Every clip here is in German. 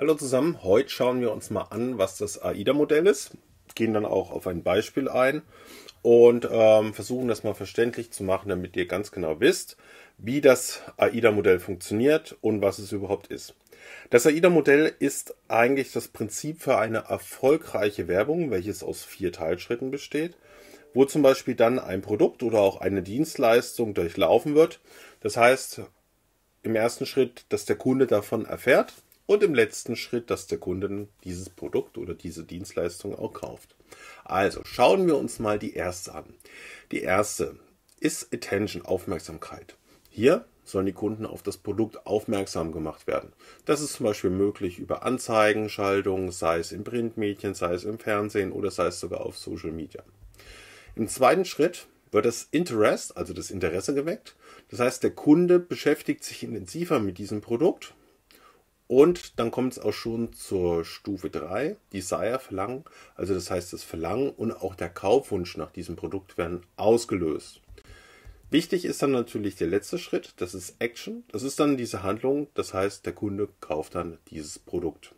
Hallo zusammen, heute schauen wir uns mal an, was das AIDA-Modell ist, gehen dann auch auf ein Beispiel ein und ähm, versuchen das mal verständlich zu machen, damit ihr ganz genau wisst, wie das AIDA-Modell funktioniert und was es überhaupt ist. Das AIDA-Modell ist eigentlich das Prinzip für eine erfolgreiche Werbung, welches aus vier Teilschritten besteht, wo zum Beispiel dann ein Produkt oder auch eine Dienstleistung durchlaufen wird. Das heißt, im ersten Schritt, dass der Kunde davon erfährt, und im letzten Schritt, dass der Kunde dieses Produkt oder diese Dienstleistung auch kauft. Also schauen wir uns mal die erste an. Die erste ist Attention, Aufmerksamkeit. Hier sollen die Kunden auf das Produkt aufmerksam gemacht werden. Das ist zum Beispiel möglich über Anzeigen, Schaltungen, sei es in Printmedien, sei es im Fernsehen oder sei es sogar auf Social Media. Im zweiten Schritt wird das Interest, also das Interesse geweckt. Das heißt, der Kunde beschäftigt sich intensiver mit diesem Produkt und dann kommt es auch schon zur Stufe 3, Desire-Verlangen. Also das heißt, das Verlangen und auch der Kaufwunsch nach diesem Produkt werden ausgelöst. Wichtig ist dann natürlich der letzte Schritt, das ist Action. Das ist dann diese Handlung, das heißt, der Kunde kauft dann dieses Produkt.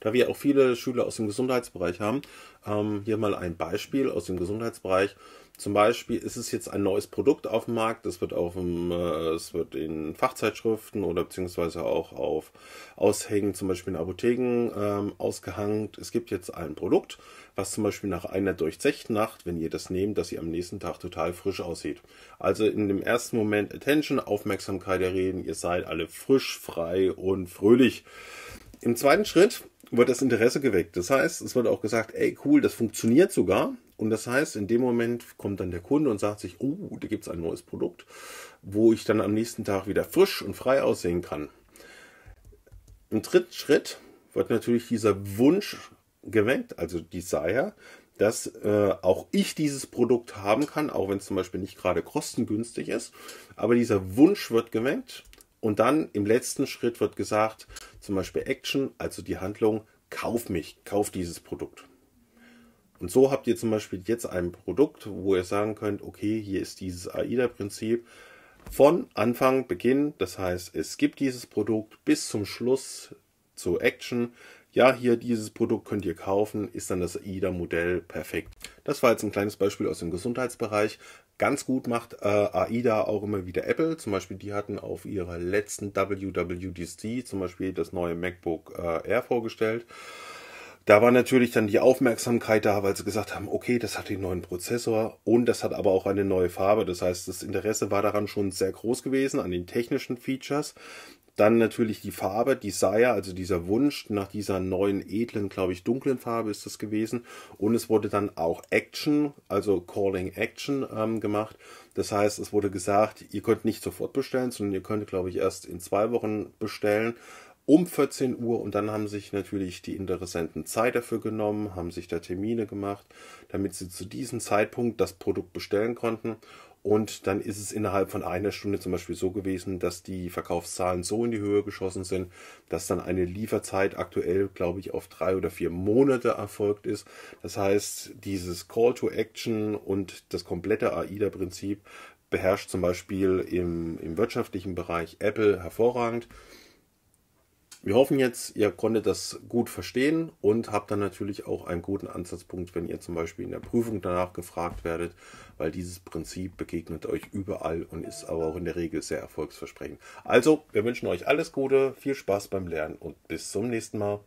Da wir auch viele Schüler aus dem Gesundheitsbereich haben, ähm, hier mal ein Beispiel aus dem Gesundheitsbereich. Zum Beispiel ist es jetzt ein neues Produkt auf dem Markt, das wird, auf dem, äh, es wird in Fachzeitschriften oder beziehungsweise auch auf Aushängen, zum Beispiel in Apotheken ähm, ausgehangt. Es gibt jetzt ein Produkt, was zum Beispiel nach einer durchzechten Nacht, wenn ihr das nehmt, dass ihr am nächsten Tag total frisch aussieht. Also in dem ersten Moment Attention, Aufmerksamkeit erreden, ihr seid alle frisch, frei und fröhlich. Im zweiten Schritt wird das Interesse geweckt. Das heißt, es wird auch gesagt, ey cool, das funktioniert sogar und das heißt, in dem Moment kommt dann der Kunde und sagt sich, oh, da gibt es ein neues Produkt, wo ich dann am nächsten Tag wieder frisch und frei aussehen kann. Im dritten Schritt wird natürlich dieser Wunsch geweckt, also Desire, dass äh, auch ich dieses Produkt haben kann, auch wenn es zum Beispiel nicht gerade kostengünstig ist. Aber dieser Wunsch wird geweckt und dann im letzten Schritt wird gesagt, zum Beispiel Action, also die Handlung, kauf mich, kauf dieses Produkt. Und so habt ihr zum Beispiel jetzt ein Produkt, wo ihr sagen könnt, okay, hier ist dieses AIDA-Prinzip von Anfang, Beginn. Das heißt, es gibt dieses Produkt bis zum Schluss zur Action. Ja, hier dieses Produkt könnt ihr kaufen, ist dann das AIDA-Modell perfekt. Das war jetzt ein kleines Beispiel aus dem Gesundheitsbereich. Ganz gut macht äh, AIDA auch immer wieder Apple. Zum Beispiel, die hatten auf ihrer letzten WWDC zum Beispiel das neue MacBook äh, Air vorgestellt. Da war natürlich dann die Aufmerksamkeit da, weil sie gesagt haben, okay, das hat den neuen Prozessor und das hat aber auch eine neue Farbe. Das heißt, das Interesse war daran schon sehr groß gewesen, an den technischen Features. Dann natürlich die Farbe, Desire, also dieser Wunsch nach dieser neuen, edlen, glaube ich, dunklen Farbe ist das gewesen. Und es wurde dann auch Action, also Calling Action ähm, gemacht. Das heißt, es wurde gesagt, ihr könnt nicht sofort bestellen, sondern ihr könnt, glaube ich, erst in zwei Wochen bestellen um 14 Uhr und dann haben sich natürlich die Interessenten Zeit dafür genommen, haben sich da Termine gemacht, damit sie zu diesem Zeitpunkt das Produkt bestellen konnten. Und dann ist es innerhalb von einer Stunde zum Beispiel so gewesen, dass die Verkaufszahlen so in die Höhe geschossen sind, dass dann eine Lieferzeit aktuell, glaube ich, auf drei oder vier Monate erfolgt ist. Das heißt, dieses Call to Action und das komplette AIDA-Prinzip beherrscht zum Beispiel im, im wirtschaftlichen Bereich Apple hervorragend. Wir hoffen jetzt, ihr konntet das gut verstehen und habt dann natürlich auch einen guten Ansatzpunkt, wenn ihr zum Beispiel in der Prüfung danach gefragt werdet, weil dieses Prinzip begegnet euch überall und ist aber auch in der Regel sehr erfolgsversprechend. Also, wir wünschen euch alles Gute, viel Spaß beim Lernen und bis zum nächsten Mal.